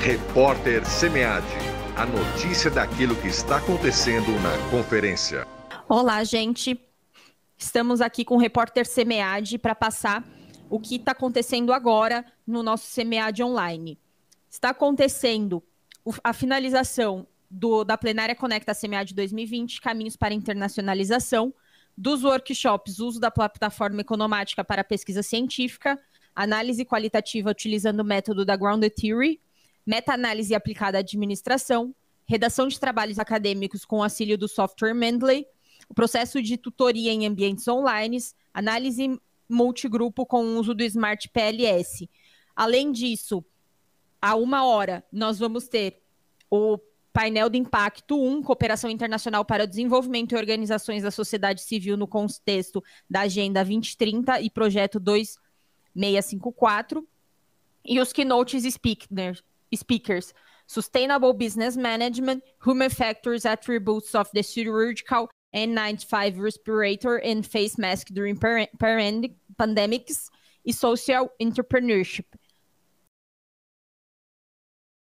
Repórter Semead. A notícia daquilo que está acontecendo na conferência. Olá, gente. Estamos aqui com o repórter Semead para passar o que está acontecendo agora no nosso Semead Online. Está acontecendo a finalização do, da plenária Conecta Semead 2020, Caminhos para Internacionalização, dos workshops Uso da Plataforma Economática para Pesquisa Científica análise qualitativa utilizando o método da Grounded Theory, meta-análise aplicada à administração, redação de trabalhos acadêmicos com auxílio do software Mendeley, o processo de tutoria em ambientes online, análise multigrupo com o uso do Smart PLS. Além disso, a uma hora, nós vamos ter o painel de impacto 1, cooperação internacional para o desenvolvimento e organizações da sociedade civil no contexto da Agenda 2030 e projeto 2 654, e os keynote speakers, speakers Sustainable Business Management, Human Factors Attributes of the Surgical N95 Respirator and Face Mask During Pandemics e Social Entrepreneurship.